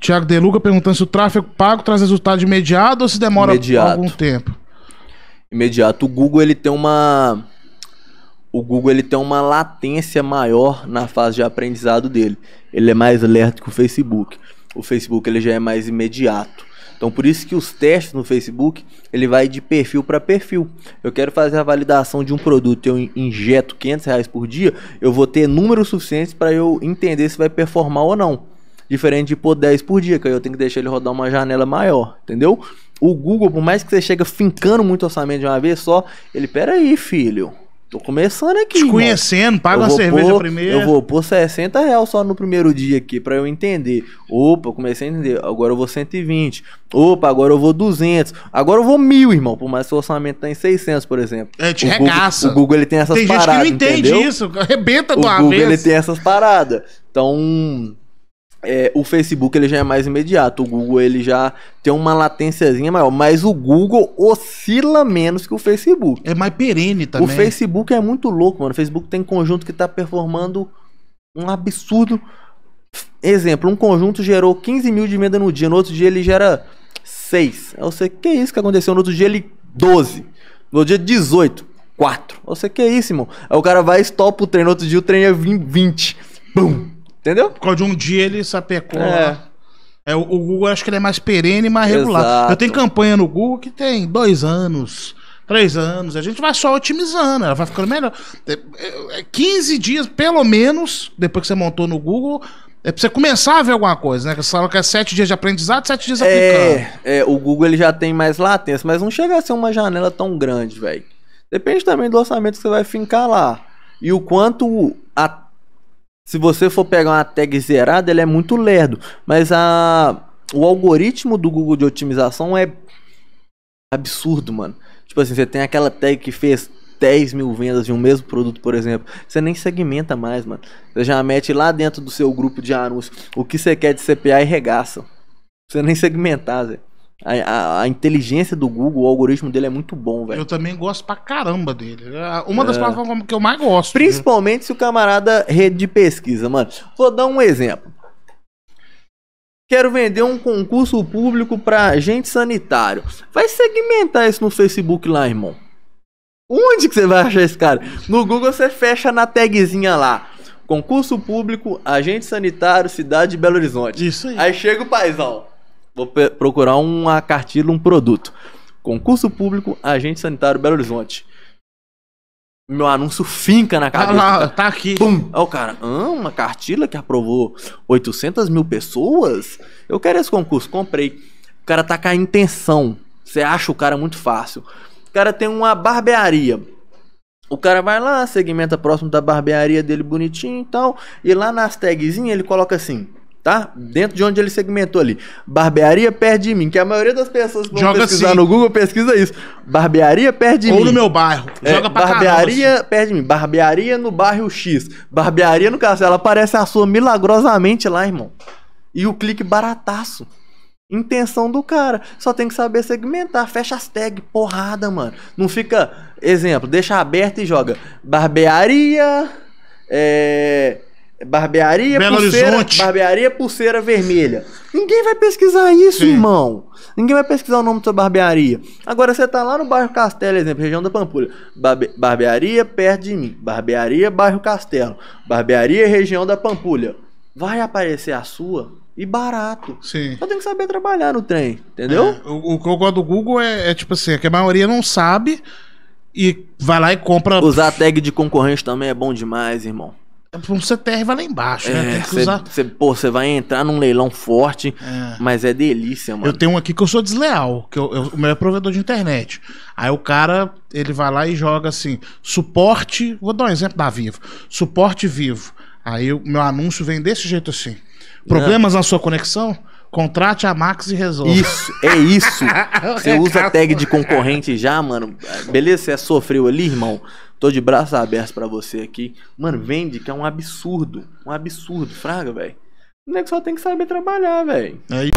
Tiago Deluca perguntando se o tráfego pago traz resultado imediato ou se demora imediato. algum tempo. Imediato. O Google ele tem uma o Google ele tem uma latência maior na fase de aprendizado dele. Ele é mais lento que o Facebook. O Facebook ele já é mais imediato. Então por isso que os testes no Facebook ele vai de perfil para perfil. Eu quero fazer a validação de um produto, eu injeto 500 reais por dia, eu vou ter números suficientes para eu entender se vai performar ou não. Diferente de pôr 10 por dia, que aí eu tenho que deixar ele rodar uma janela maior, entendeu? O Google, por mais que você chega fincando muito orçamento de uma vez só, ele, pera aí, filho, Tô começando aqui. Te conhecendo, paga uma cerveja pôr, primeiro. Eu vou pôr 60 reais só no primeiro dia aqui, para eu entender. Opa, comecei a entender. Agora eu vou 120. Opa, agora eu vou 200. Agora eu vou mil, irmão. Por mais que o orçamento tá em 600, por exemplo. É, te o regaça. Google, o Google, ele tem essas paradas. Tem gente que não entende entendeu? isso. Arrebenta do O Google, vez. ele tem essas paradas. Então é, o Facebook ele já é mais imediato, o Google ele já tem uma latênciazinha maior, mas o Google oscila menos que o Facebook. É mais perene também. O Facebook é muito louco, mano. O Facebook tem conjunto que tá performando um absurdo. Exemplo, um conjunto gerou 15 mil de venda no dia, no outro dia ele gera 6. Eu sei, que é isso que aconteceu? No outro dia ele 12. No dia 18, 4. Eu sei, que é isso, irmão? Aí o cara vai, stop o treino, no outro dia o treino é 20. Bum! Entendeu? Por causa de um dia ele sapecou é. É, o, Google acho que ele é mais perene e mais Exato. regular. Eu tenho campanha no Google que tem dois anos, três anos. A gente vai só otimizando, ela vai ficando melhor. É, 15 é, é dias, pelo menos, depois que você montou no Google, é pra você começar a ver alguma coisa, né? Você fala que é sete dias de aprendizado, sete dias é, aplicando. É, é, o Google ele já tem mais latência, mas não chega a ser uma janela tão grande, velho. Depende também do orçamento que você vai fincar lá. E o quanto a se você for pegar uma tag zerada, ele é muito lerdo. Mas a, o algoritmo do Google de otimização é absurdo, mano. Tipo assim, você tem aquela tag que fez 10 mil vendas de um mesmo produto, por exemplo. Você nem segmenta mais, mano. Você já mete lá dentro do seu grupo de anúncios o que você quer de CPA e regaça. Você nem segmentar, Zé. A, a, a, inteligência do Google, o algoritmo dele é muito bom, velho. Eu também gosto pra caramba dele. É uma das é. plataformas que eu mais gosto. Principalmente viu? se o camarada rede de pesquisa, mano. Vou dar um exemplo. Quero vender um concurso público pra agente sanitário. Vai segmentar isso no Facebook lá, irmão. Onde que você vai achar esse cara? No Google você fecha na tagzinha lá. Concurso público, agente sanitário, cidade de Belo Horizonte. Isso aí. Aí chega o paizão. Vou procurar uma cartilha, um produto. Concurso público, agente sanitário Belo Horizonte. Meu anúncio finca na tá cabeça. Ah, lá, tá aqui. Pum. o cara, ah, uma cartilha que aprovou 800 mil pessoas? Eu quero esse concurso, comprei. O cara tá com a intenção. Você acha o cara muito fácil. O cara tem uma barbearia. O cara vai lá, segmenta próximo da barbearia dele bonitinho e então, tal. E lá nas tagzinhas ele coloca assim: tá? Uhum. Dentro de onde ele segmentou ali. Barbearia perto de mim, que a maioria das pessoas que vão pesquisar assim. no Google pesquisa isso. Barbearia perto de Ou mim. Ou no meu bairro. É, Joga pra Barbearia caramba, assim. perto de mim. Barbearia no bairro X. Barbearia no castelo. Ela aparece a sua milagrosamente lá, irmão. E o clique barataço. Intenção do cara. Só tem que saber segmentar. Fecha as tags, porrada, mano. Não fica. Exemplo, deixa aberto e joga. Barbearia. É Barbearia, é Belo pulseira, Horizonte. barbearia é pulseira vermelha. Ninguém vai pesquisar isso, Sim. irmão. Ninguém vai pesquisar o nome da sua barbearia. Agora você tá lá no bairro Castelo, exemplo, região da Pampulha. Barbe barbearia perto de mim. Barbearia, bairro Castelo. Barbearia, região da Pampulha. Vai aparecer a sua e barato. Sim. Só tem que saber trabalhar no trem, entendeu? É, o, que eu gosto do Google é, é tipo assim, é que a maioria não sabe e vai lá e compra. Usar tag de concorrente também é bom demais, irmão um CTR vai lá embaixo, né? É, Tem que cê, usar. Cê, pô, você vai entrar num leilão forte, é. mas é delícia, mano. Eu tenho um aqui que eu sou desleal, que eu, eu, o meu é provedor de internet. Aí o cara, ele vai lá e joga assim: suporte. Vou dar um exemplo da Vivo: suporte vivo. Aí o meu anúncio vem desse jeito assim: problemas Não. na sua conexão? Contrate a Max e resolva. Isso, é isso. Você usa tag de concorrente já, mano. Beleza, você sofreu ali, irmão. Tô de braços abertos para você aqui. Mano, vende que é um absurdo. Um absurdo, fraga, velho. O nego só tem que saber trabalhar, velho. Aí.